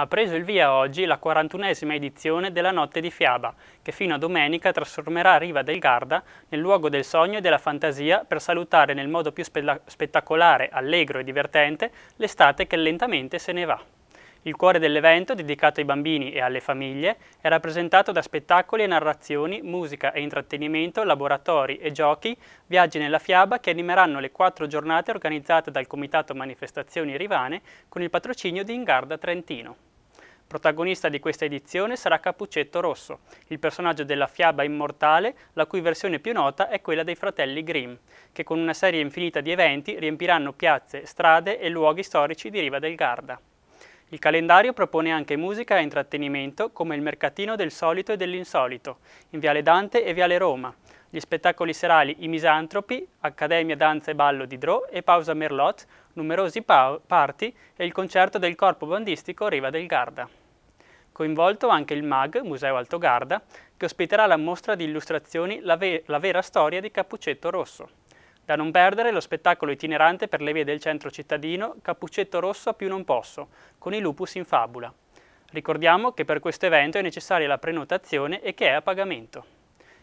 ha preso il via oggi la 41esima edizione della Notte di Fiaba, che fino a domenica trasformerà Riva del Garda nel luogo del sogno e della fantasia per salutare nel modo più spe spettacolare, allegro e divertente l'estate che lentamente se ne va. Il cuore dell'evento, dedicato ai bambini e alle famiglie, è rappresentato da spettacoli e narrazioni, musica e intrattenimento, laboratori e giochi, viaggi nella fiaba che animeranno le quattro giornate organizzate dal Comitato Manifestazioni Rivane con il patrocinio di Ingarda Trentino. Protagonista di questa edizione sarà Capuccetto Rosso, il personaggio della fiaba immortale, la cui versione più nota è quella dei fratelli Grimm, che con una serie infinita di eventi riempiranno piazze, strade e luoghi storici di Riva del Garda. Il calendario propone anche musica e intrattenimento come il mercatino del solito e dell'insolito, in Viale Dante e Viale Roma, gli spettacoli serali I Misantropi, Accademia Danza e Ballo di Dro e Pausa Merlot, numerosi pa party e il concerto del corpo bandistico Riva del Garda coinvolto anche il MAG, Museo Alto Garda, che ospiterà la mostra di illustrazioni la, ve la vera storia di Cappuccetto Rosso. Da non perdere lo spettacolo itinerante per le vie del centro cittadino Cappuccetto Rosso a più non posso, con i lupus in fabula. Ricordiamo che per questo evento è necessaria la prenotazione e che è a pagamento.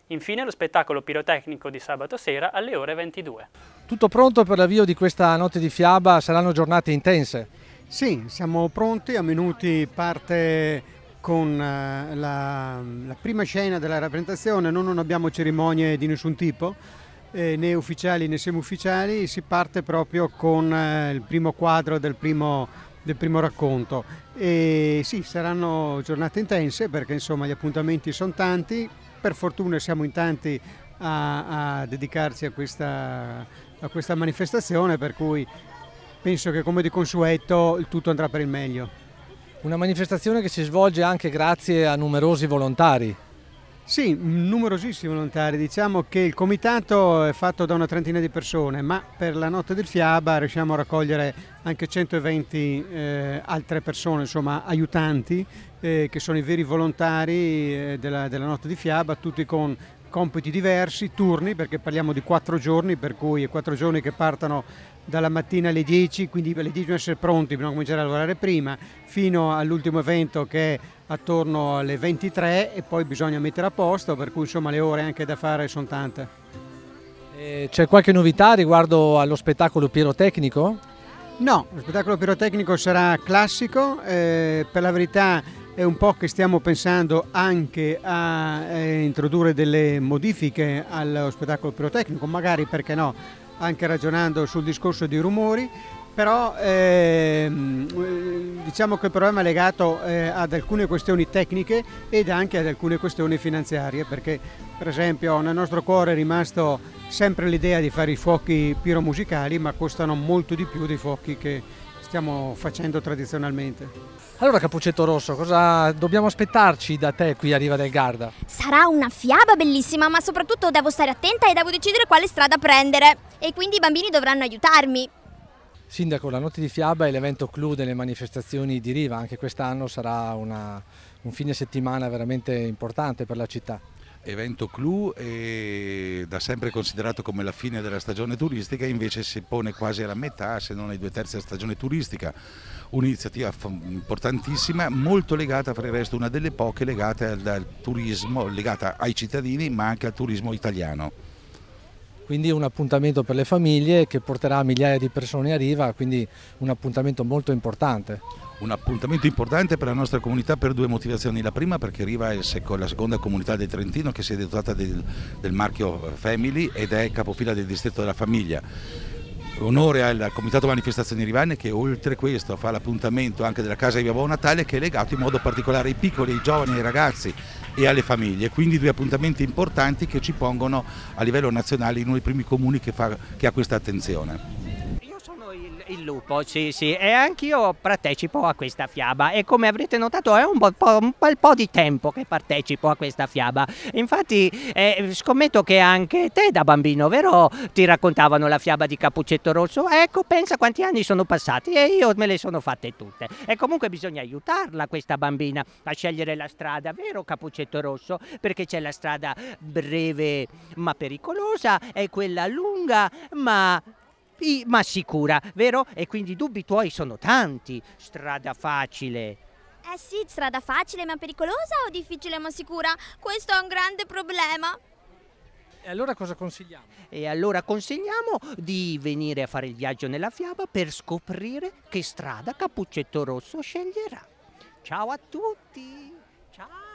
Infine lo spettacolo pirotecnico di sabato sera alle ore 22. Tutto pronto per l'avvio di questa notte di fiaba, saranno giornate intense? Sì, siamo pronti, a minuti parte con eh, la, la, prima scena della rappresentazione, noi non abbiamo cerimonie di nessun tipo, eh, né ufficiali né semiufficiali, si parte proprio con eh, il primo quadro del primo, del primo, racconto. E sì, saranno giornate intense perché insomma gli appuntamenti sono tanti, per fortuna siamo in tanti a, a dedicarci a questa, a questa manifestazione, per cui penso che come di consueto il tutto andrà per il meglio. Una manifestazione che si svolge anche grazie a numerosi volontari. Sì, numerosissimi volontari. Diciamo che il comitato è fatto da una trentina di persone, ma per la notte del Fiaba riusciamo a raccogliere anche 120 eh, altre persone, insomma aiutanti, eh, che sono i veri volontari eh, della, della, notte di Fiaba, tutti con compiti diversi, turni, perché parliamo di quattro giorni, per cui quattro giorni che partono dalla mattina alle 10, quindi alle 10 bisogna essere pronti, bisogna cominciare a lavorare prima, fino all'ultimo evento che è attorno alle 23 e poi bisogna mettere a posto, per cui insomma le ore anche da fare sono tante. C'è qualche novità riguardo allo spettacolo pirotecnico? No, lo spettacolo pirotecnico sarà classico, eh, per la verità è un po' che stiamo pensando anche a eh, introdurre delle modifiche allo spettacolo pirotecnico, magari perché no, anche ragionando sul discorso di rumori, però ehm, diciamo che il problema è legato eh, ad alcune questioni tecniche ed anche ad alcune questioni finanziarie, perché per esempio nel nostro cuore è rimasto sempre l'idea di fare i fuochi piromusicali, ma costano molto di più dei fuochi che stiamo facendo tradizionalmente. Allora Capuccetto Rosso, cosa dobbiamo aspettarci da te qui a Riva del Garda? Sarà una fiaba bellissima, ma soprattutto devo stare attenta e devo decidere quale strada prendere e quindi i bambini dovranno aiutarmi. Sindaco, la Notte di Fiaba è l'evento clou delle manifestazioni di Riva, anche quest'anno sarà una, un fine settimana veramente importante per la città evento clou e da sempre considerato come la fine della stagione turistica invece si pone quasi alla metà se non ai due terzi della stagione turistica un'iniziativa importantissima molto legata fra il resto una delle poche legate al turismo legata ai cittadini ma anche al turismo italiano quindi un appuntamento per le famiglie che porterà migliaia di persone a riva, quindi un appuntamento molto importante. Un appuntamento importante per la nostra comunità per due motivazioni. La prima perché Riva è la seconda comunità del Trentino che si è dotata del, del marchio Family ed è capofila del distretto della famiglia onore al Comitato Manifestazioni Rivane che oltre questo fa l'appuntamento anche della Casa di Via Buon Natale che è legato in modo particolare ai piccoli, ai giovani, ai ragazzi e alle famiglie, quindi due appuntamenti importanti che ci pongono a livello nazionale in uno dei primi comuni che, fa, che ha questa attenzione. Il lupo, sì, sì, e anch'io partecipo a questa fiaba e come avrete notato è un, po', un bel po' di tempo che partecipo a questa fiaba. Infatti eh, scommetto che anche te da bambino, vero, ti raccontavano la fiaba di Capuccetto Rosso? Ecco, pensa quanti anni sono passati e io me le sono fatte tutte. E comunque bisogna aiutarla questa bambina a scegliere la strada, vero Capuccetto Rosso? Perché c'è la strada breve ma pericolosa e quella lunga ma ma sicura, vero? E quindi i dubbi tuoi sono tanti. Strada facile. Eh sì, strada facile ma pericolosa o difficile ma sicura? Questo è un grande problema. E allora cosa consigliamo? E allora consigliamo di venire a fare il viaggio nella fiaba per scoprire che strada Cappuccetto Rosso sceglierà. Ciao a tutti! Ciao!